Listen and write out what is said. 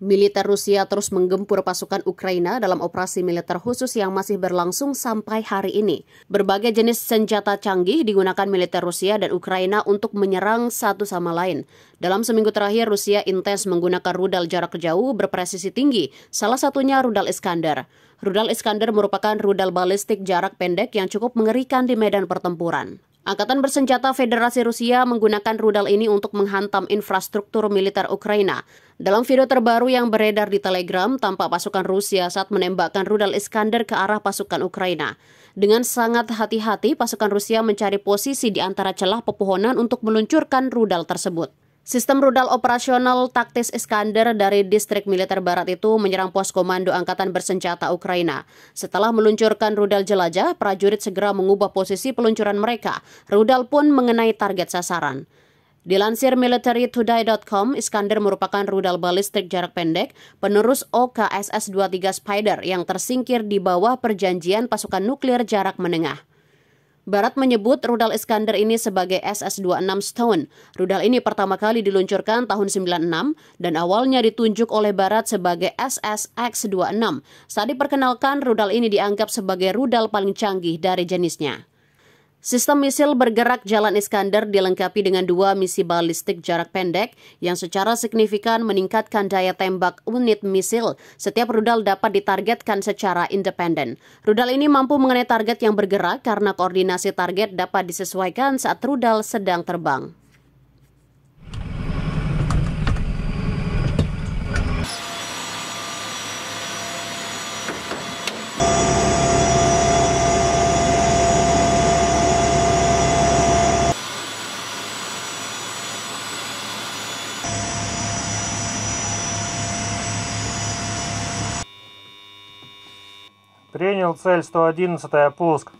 Militer Rusia terus menggempur pasukan Ukraina dalam operasi militer khusus yang masih berlangsung sampai hari ini. Berbagai jenis senjata canggih digunakan militer Rusia dan Ukraina untuk menyerang satu sama lain. Dalam seminggu terakhir, Rusia intens menggunakan rudal jarak jauh berpresisi tinggi, salah satunya rudal Iskander. Rudal Iskander merupakan rudal balistik jarak pendek yang cukup mengerikan di medan pertempuran. Angkatan bersenjata Federasi Rusia menggunakan rudal ini untuk menghantam infrastruktur militer Ukraina. Dalam video terbaru yang beredar di Telegram, tampak pasukan Rusia saat menembakkan rudal Iskander ke arah pasukan Ukraina. Dengan sangat hati-hati, pasukan Rusia mencari posisi di antara celah pepohonan untuk meluncurkan rudal tersebut. Sistem rudal operasional taktis Iskander dari distrik militer barat itu menyerang pos komando angkatan bersenjata Ukraina. Setelah meluncurkan rudal jelajah, prajurit segera mengubah posisi peluncuran mereka. Rudal pun mengenai target sasaran. Dilansir militarytoday.com, Iskander merupakan rudal balistik jarak pendek penerus OKSS-23 Spider yang tersingkir di bawah perjanjian pasukan nuklir jarak menengah. Barat menyebut rudal Iskander ini sebagai SS-26 Stone. Rudal ini pertama kali diluncurkan tahun 96 dan awalnya ditunjuk oleh Barat sebagai SSX-26. Saat diperkenalkan, rudal ini dianggap sebagai rudal paling canggih dari jenisnya. Sistem misil bergerak Jalan Iskandar dilengkapi dengan dua misi balistik jarak pendek yang secara signifikan meningkatkan daya tembak unit misil. Setiap rudal dapat ditargetkan secara independen. Rudal ini mampu mengenai target yang bergerak karena koordinasi target dapat disesuaikan saat rudal sedang terbang. Принял цель 111, пуск.